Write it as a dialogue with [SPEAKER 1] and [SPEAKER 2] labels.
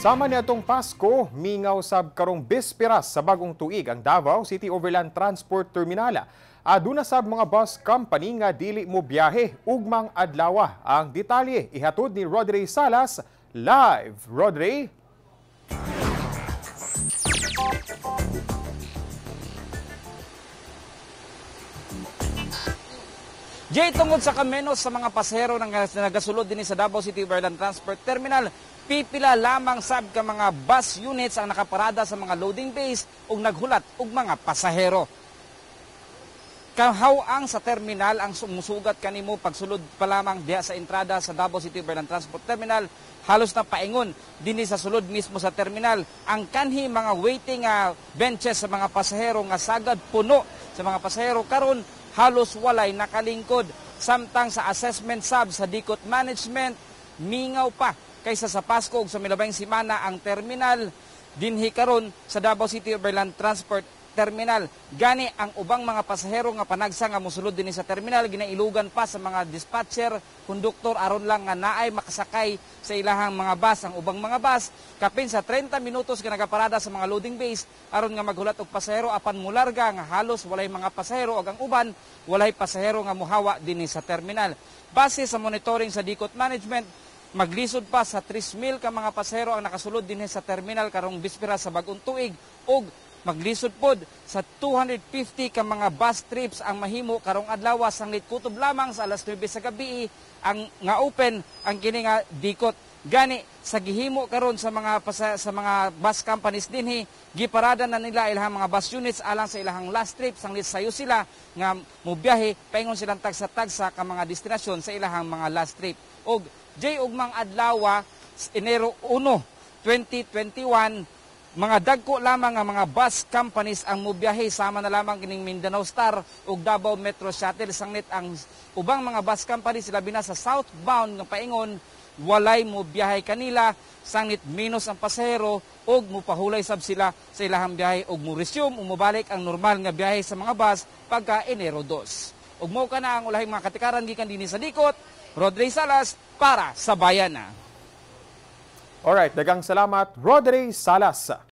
[SPEAKER 1] Sama niatong Pasko, mingaw sab karong bisperas sa bagong tuig ang Davao City Overland Transport Terminal. Aduna sab mga bus company nga dili mo biyahe ugmang adlawa. Ang detalye ihatod ni Rodrey Salas live. Rodrey,
[SPEAKER 2] Jay, tungkol sa kamenos sa mga pasero ng nagasulod din sa Davao City Overland Transport Terminal, pipila lamang sab ka mga bus units ang nakaparada sa mga loading base ug naghulat og mga pasahero. Kahaw-ang sa terminal ang sumusugat kanimo pagsulod pa lamang diha sa entrada sa Davao City Overland Transport Terminal halos na paingon dinhi sa sulod mismo sa terminal ang kanhi mga waiting uh, benches sa mga pasahero nga sagad puno sa mga pasahero karon halos walay nakalingkod. Samtang sa assessment sub sa Dikot Management, mingaw pa kaysa sa Pasco sa Milabang Simana ang terminal dinhi karon sa Davao City Overland Transport terminal. Gani ang ubang mga pasahero nga panagsa nga mosulod din sa terminal ginailugan pa sa mga dispatcher, konduktor aron lang nga naay makasakay sa ilahang mga bus ang ubang mga bus kapin sa 30 minutos nga nagaparada sa mga loading base aron nga maghulat og pasahero apan mularga nga halos walay mga pasahero og ang uban walay pasahero nga muhawa dinhi sa terminal. Base sa monitoring sa Dikot Management, Maglisod pa sa 3,000 ka mga pasahero ang nakasulod din sa terminal karong bispira sa bagong tuig ug Maglisod pod sa 250 ka mga bus trips ang mahimo karong adlaw sa kutob lamang sa alas 9 sa gabi ang nga open ang kini nga dikot gani sa gihimo karon sa mga pasa, sa mga bus companies dinhi giparada na nila ilang mga bus units alang sa ilang last trip sang sayo sila nga mubiyahe paingon silang tag sa tag sa ka mga destinasyon sa ilang mga last trip og J ug mang adlaw Enero 1 2021 mga dagko lamang ang mga bus companies ang mubiyahe sama na lamang kining Mindanao Star ug Davao Metro Shuttle sanglit ang ubang mga bus companies labi na sa southbound nga paingon walay mubiyahe kanila sanglit minus ang pasahero ug mupahulay sab sila sa ilahang biyahe ug mo-resume umubalik ang normal nga biyahe sa mga bus pagka Enero 2. Ug mo ka na ang ulahing mga katikaran gikan dinhi sa Dikot, Rodrey Salas para sa Bayan
[SPEAKER 1] Alright, dagang salamat, Rodri Salas.